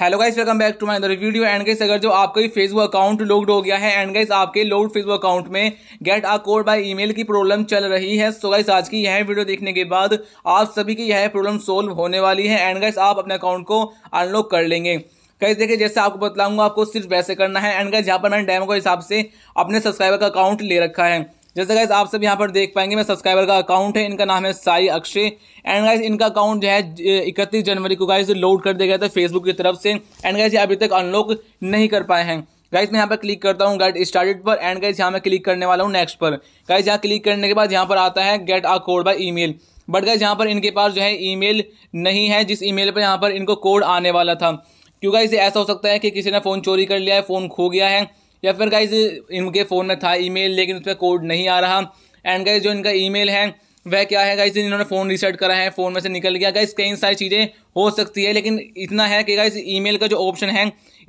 hello guys welcome back to my other video and guys अगर जो आपका ही Facebook account load हो गया है एंड गाइस आपके लोड फेसबुक अकाउंट में get a code by email की प्रॉब्लम चल रही है सो गाइस आज की यह वीडियो देखने के बाद आप सभी की यह प्रॉब्लम सोल्व होने वाली है एंड गाइस आप अपने अकाउंट को अनलॉक कर लेंगे गाइस देखिए जैसे आपको बताऊंगा आपको सिर्फ वैसे करना है एंड गाइस यहाँ पर मैंने डेमो के हिसाब से अपने सब्सक्राइबर का अकाउंट ले रखा है जैसे गाइज आप सब यहाँ पर देख पाएंगे मैं सब्सक्राइबर का अकाउंट है इनका नाम है साई अक्षय एंड गाइज इनका अकाउंट जो है इकतीस जनवरी को गाइज लोड कर दिया गया था फेसबुक की तरफ से एंड गाइज ये अभी तक अनलॉक नहीं कर पाए हैं गाइज मैं यहाँ पर क्लिक करता हूँ गेट स्टार्टेड पर एंड गाइज यहाँ मैं क्लिक करने वाला हूँ नेक्स्ट पर गाइज यहाँ क्लिक करने के बाद यहाँ पर आता है get a code by e but guys यहाँ पर इनके पास जो है ईमेल नहीं है जिस ईमेल पर यहाँ पर इनको कोड आने वाला था क्योंकि इसे ऐसा हो सकता है कि किसी ने फ़ोन चोरी कर लिया है फ़ोन खो गया है या फिर गाइज इनके फ़ोन में था ईमेल लेकिन उस पर कोड नहीं आ रहा एंड गाइज जो इनका ईमेल है वह क्या है गाइज इन्होंने फ़ोन रिसेट करा है फ़ोन में से निकल गया गाइज कई सारी चीज़ें हो सकती है लेकिन इतना है कि गाइज ईमेल का जो ऑप्शन है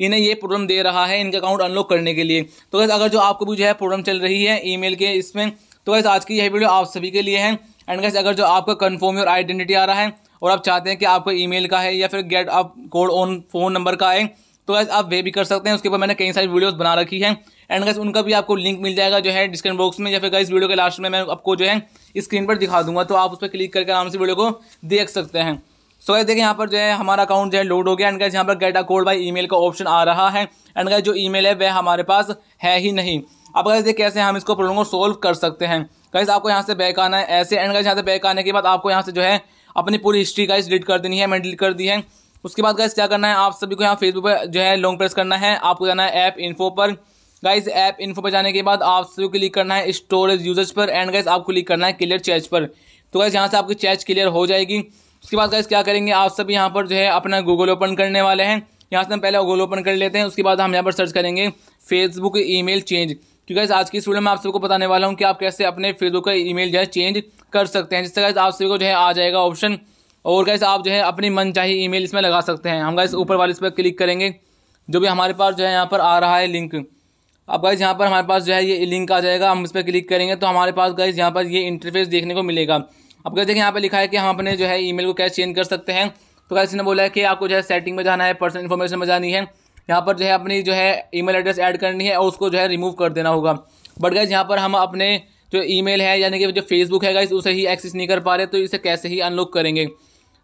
इन्हें ये प्रॉब्लम दे रहा है इनका अकाउंट अनलॉक करने के लिए तो गैस अगर जो आपको भी जो है प्रॉब्लम चल रही है ईमेल के इसमें तो गैस आज की यह वीडियो आप सभी के लिए है एंड गैस अगर जो आपका कन्फर्म और आइडेंटिटी आ रहा है और आप चाहते हैं कि आपको ईमेल का है या फिर गेट आप कोड ऑन फ़ोन नंबर का है तो गैस आप वे भी कर सकते हैं उसके ऊपर मैंने कई सारी वीडियोस बना रखी है एंड गैस उनका भी आपको लिंक मिल जाएगा जो है डिस्क्रिप्शन बॉक्स में या फिर गैस वीडियो के लास्ट में मैं आपको जो है स्क्रीन पर दिखा दूंगा तो आप उस पर क्लिक करके आराम से वीडियो को देख सकते हैं सो गैस देखिए यहाँ पर जो है हमारा अकाउंट जो है लोड हो गया एंड गैस यहाँ पर गेट कोड बाई ई का ऑप्शन आ रहा है एंड गैस जो ई है वह हमारे पास है ही नहीं अब गैस देखिए कैसे हम इसको प्रॉब्लम को सोल्व कर सकते हैं गैस आपको यहाँ से बैक आना है ऐसे एंड गैस यहाँ से बैक आने के बाद आपको यहाँ से जो है अपनी पूरी हिस्ट्री गाइस डिलीट कर देनी है मैंने डिलीट कर दी है उसके बाद गाइस क्या करना है आप सभी को यहाँ फेसबुक पर जो है लॉन्ग प्रेस करना है आपको जाना है ऐप इन्फो पर गाइस ऐप इन्फो पर जाने के बाद आप सभी को क्लिक करना है स्टोरेज यूजर्स पर एंड गाइस आपको क्लिक करना है क्लियर चैच पर तो गाइस यहाँ से आपकी चैच क्लियर हो जाएगी उसके बाद गाइस क्या करेंगे आप सभी यहाँ पर जो है अपना गूगल ओपन करने वाले हैं यहाँ से हम पहले गूगल ओपन कर लेते हैं उसके बाद हम यहाँ पर सर्च करेंगे फेसबुक ईमेल चेंज तो गाइस आज की इस वीडियो में आप सबको बताने वाला हूँ कि आप कैसे अपने फेसबुक का ईमेल जो है चेंज कर सकते हैं जिससे गाइस आप सभी को जो है आ जाएगा ऑप्शन और गैस आप जो है अपनी मन चाहिए ई इसमें लगा सकते हैं हम गैस ऊपर वाले इस पर क्लिक करेंगे जो भी हमारे पास जो है यहाँ पर आ रहा है लिंक अब गैस यहाँ पर हमारे पास जो है ये लिंक आ जाएगा हम इस पर क्लिक करेंगे तो हमारे पास गैस यहाँ पर ये इंटरफेस देखने को मिलेगा अब गैस देखिए यहाँ पर लिखा है कि हम अपने जो है ईमेल को कैसे चेंज कर सकते हैं तो गैस ने बोला है कि आपको जो है सेटिंग में जाना है पर्सनल इन्फॉर्मेशन में जानी है यहाँ पर जो है अपनी जो है ई एड्रेस ऐड करनी है और उसको जो है रिमूव कर देना होगा बट गैस यहाँ पर हम अपने जो ई है यानी कि जो फेसबुक है गाइस उसे ही एक्सेस नहीं कर पा रहे तो इसे कैसे ही अनलॉक करेंगे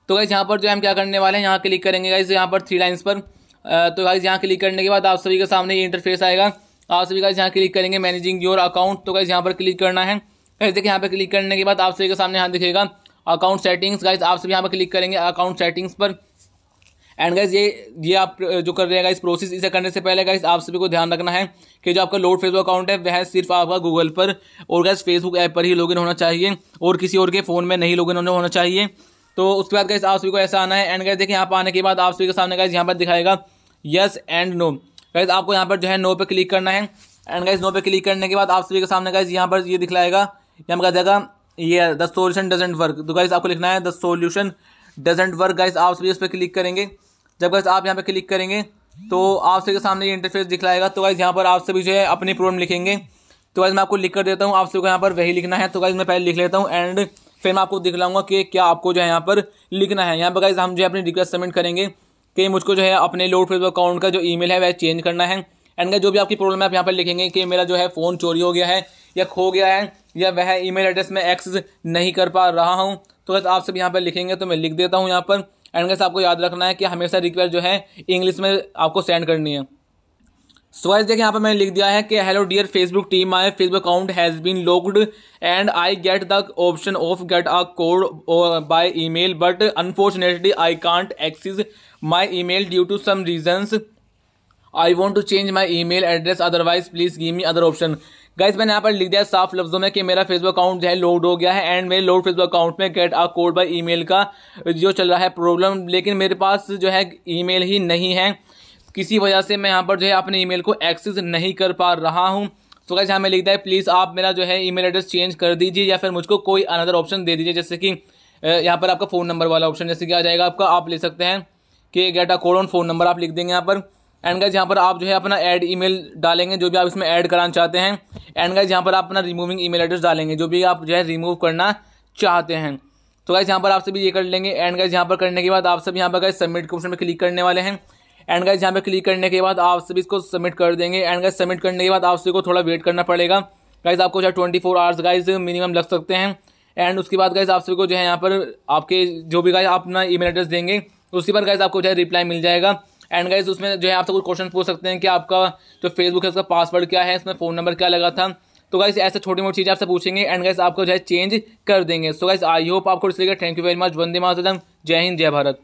तो गाइज़ यहाँ पर जो हम क्या करने वाले हैं यहाँ क्लिक करेंगे गाइज़ यहाँ पर थ्री लाइन्स पर तो गाइज़ यहाँ क्लिक करने के बाद आप सभी के सामने ये इंटरफेस आएगा आप सभी गाइज यहाँ क्लिक करेंगे मैनेजिंग योर अकाउंट तो गाइज यहाँ पर क्लिक करना है गाइज देखिए यहाँ पर क्लिक करने के बाद आप सभी के सामने यहाँ दिखेगा अकाउंट सेटिंग्स गाइज आप सभी यहाँ पर क्लिक करेंगे अकाउंट सेटिंग्स पर एंड गाइज ये ये आप जो कर रहे हैं गाइज प्रोसेस इसे करने से पहले गाइज आप सभी को ध्यान रखना है कि जो आपका लोड फेसबुक अकाउंट है वह सिर्फ आपका गूगल पर और गाइज फेसबुक ऐप पर ही लॉगिन होना चाहिए और किसी और के फ़ोन में नहीं लॉगिन होना चाहिए तो उसके बाद गैस आप सभी को ऐसा आना है एंड गैस देखिए यहाँ पर आने के बाद आप सभी के सामने गैस यहाँ पर दिखाएगा यस एंड नो गैस आपको यहाँ पर जो है नो पे क्लिक करना है एंड गैस नो पे क्लिक करने के बाद आप सभी के सामने गैस यहाँ पर ये दिखलाएगा यहाँ पर जाएगा ये द सोल्यूशन डजेंट वर्क तो गैस आपको लिखना है the solution doesn't work guys आप सभी इस पर क्लिक करेंगे जब गैस आप यहाँ पर क्लिक करेंगे तो आप सभी के सामने ये इंटरफेस दिखलाएगा तो गैस यहाँ पर आप सभी जो है अपनी प्रॉब्लम लिखेंगे तो गैस मैं आपको लिख कर देता हूँ आप सभी को यहाँ पर वही लिखना है तो गैस मैं पहले लिख लेता हूँ एंड फिर मैं आपको दिखलाऊंगा कि क्या आपको जो है यहाँ पर लिखना है यहाँ पर गाइज हम जो है अपनी रिक्वेस्ट सबमिट करेंगे कि मुझको जो है अपने लोड फेसबुक अकाउंट का जो ई है वह चेंज करना है एंड जो भी आपकी प्रॉब्लम है आप यहाँ पर लिखेंगे कि मेरा जो है फ़ोन चोरी हो गया है या खो गया है या वह ईमेल एड्रेस में एक्सेस नहीं कर पा रहा हूँ तो गैस आप सब यहाँ पर लिखेंगे तो मैं लिख देता हूँ यहाँ पर एंड गैस आपको याद रखना है कि हमेशा रिक्वेस्ट जो है इंग्लिश में आपको सेंड करनी है सो वाइज देखिए यहाँ पर मैंने लिख दिया है कि hello dear Facebook team my Facebook account has been locked and I get the option of get a code by email but unfortunately I can't access my email due to some reasons I want to change my email address otherwise please give me other option guys मैंने यहाँ पर लिख दिया साफ लफ्जों में कि मेरा फेसबुक अकाउंट जो है लोड हो गया है एंड मेरे लोड फेसबुक अकाउंट में get a code by email का जो चल रहा है प्रॉब्लम लेकिन मेरे पास जो है ई मेल ही नहीं है किसी वजह से मैं यहाँ पर जो है अपने ईमेल को एक्सेस नहीं कर पा रहा हूँ सो गाइज यहाँ में लिखता है प्लीज़ आप मेरा जो है ईमेल एड्रेस चेंज कर दीजिए या फिर मुझको कोई अनदर ऑप्शन दे दीजिए जैसे कि यहाँ पर आपका फ़ोन नंबर वाला ऑप्शन जैसे कि आ जाएगा आपका आप ले सकते हैं कि get a code on phone number आप लिख देंगे यहाँ पर एंड गाइज यहाँ पर आप जो है अपना ऐड ईमेल डालेंगे जो भी आप इसमें ऐड कराना चाहते हैं एंड गाइज यहाँ पर आप अपना रिमूविंग ईमेल एड्रेस डालेंगे जो भी आप जो है रिमूव करना चाहते हैं तो गाइज यहाँ पर आप सभी ये कर लेंगे एंड गाइज यहाँ पर करने के बाद आप सभी यहाँ पर गए सबमिट के ऑप्शन पर क्लिक करने वाले हैं एंड गाइज यहाँ पे क्लिक करने के बाद आप सभी इसको सबमिट कर देंगे एंड गाइज सबमिट करने के बाद आप सभी को थोड़ा वेट करना पड़ेगा गाइज आपको जो है twenty four hours guys minimum लग सकते हैं एंड उसके बाद गाइज आप सभी को जो है यहाँ पर आपके जो भी गाइज आप अपना ईमेल एड्रेस देंगे उसके बाद गाइज आपको जो है रिप्लाई मिल जाएगा एंड गाइज उसमें जो है आपसे कुछ क्वेश्चन पूछ सकते हैं कि आपका जो फेसबुक है उसका पासवर्ड क्या है इसमें फ़ोन नंबर क्या लगा था तो गाइज ऐसे छोटी मोटी चीज़ें आपसे पूछेंगे एंड गाइज आपको जो है चेंज कर देंगे सो गाइज आई होप आपको इसलिए थैंक यू वेरी मच वंदे मातरम जय हिंद जय भारत